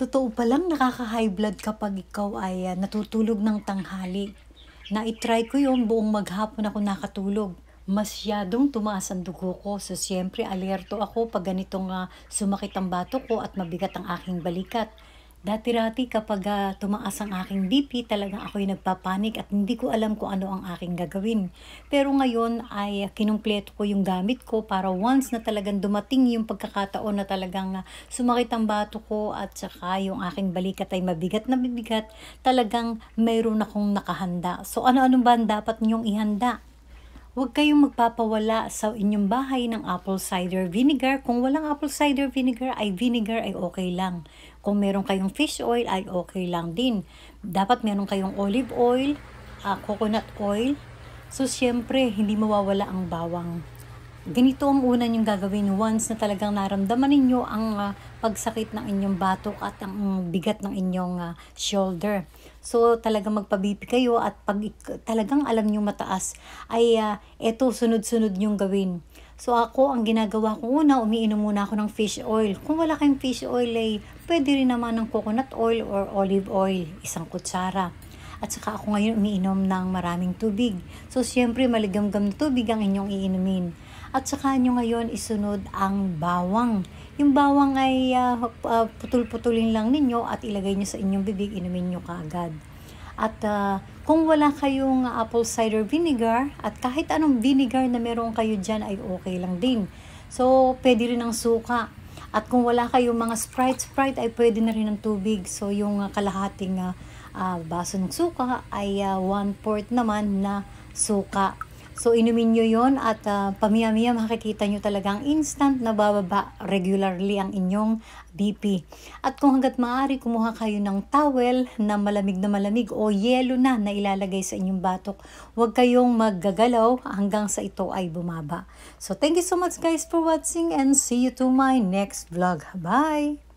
Totoo palang nakaka-high blood kapag ikaw ay uh, natutulog ng tanghali. Na-try ko yung buong maghapon ako nakatulog. Masyadong tumaas ang dugo ko. So, siyempre, alerto ako pag ganitong uh, sumakit ang bato ko at mabigat ang aking balikat. Dati-rati kapag uh, tumaas ang aking BP, talagang ako'y nagpapanik at hindi ko alam kung ano ang aking gagawin. Pero ngayon ay kinumpleto ko yung gamit ko para once na talagang dumating yung pagkakataon na talagang uh, sumakit ang bato ko at saka yung aking balikat ay mabigat na mabigat, talagang mayroon akong nakahanda. So ano-ano ba ang dapat niyong ihanda? Huwag kayong magpapawala sa inyong bahay ng apple cider vinegar. Kung walang apple cider vinegar, ay vinegar ay okay lang. Kung meron kayong fish oil, ay okay lang din. Dapat meron kayong olive oil, uh, coconut oil. So, siyempre, hindi mawawala ang bawang ganito ang una niyong gagawin once na talagang naramdaman ninyo ang uh, pagsakit ng inyong batok at ang um, bigat ng inyong uh, shoulder. So talagang magpabipi kayo at pag talagang alam niyo mataas ay uh, eto sunod-sunod niyong gawin. So ako, ang ginagawa ko una, umiinom muna ako ng fish oil. Kung wala kayong fish oil ay pwede rin naman ng coconut oil or olive oil, isang kutsara. At saka ako ngayon umiinom ng maraming tubig. So syempre maligamgam na tubig ang inyong iinumin. At saka nyo ngayon isunod ang bawang. Yung bawang ay uh, ah, uh, ah, putul-putulin lang ninyo at ilagay nyo sa inyong bibig, inumin nyo kaagad. At uh, kung wala kayong apple cider vinegar at kahit anong vinegar na meron kayo dyan ay okay lang din. So, pwede rin ang suka. At kung wala kayong mga Sprite, Sprite ay pwede na rin ang tubig. So, yung uh, kalahating uh, uh, baso ng suka ay uh, one-fourth naman na suka So, inumin nyo yon at uh, pamiyamiya makikita nyo talagang instant na bababa regularly ang inyong BP. At kung hanggat maaari, kumuha kayo ng towel na malamig na malamig o yelo na na ilalagay sa inyong batok. Huwag kayong maggagalaw hanggang sa ito ay bumaba. So, thank you so much guys for watching and see you to my next vlog. Bye!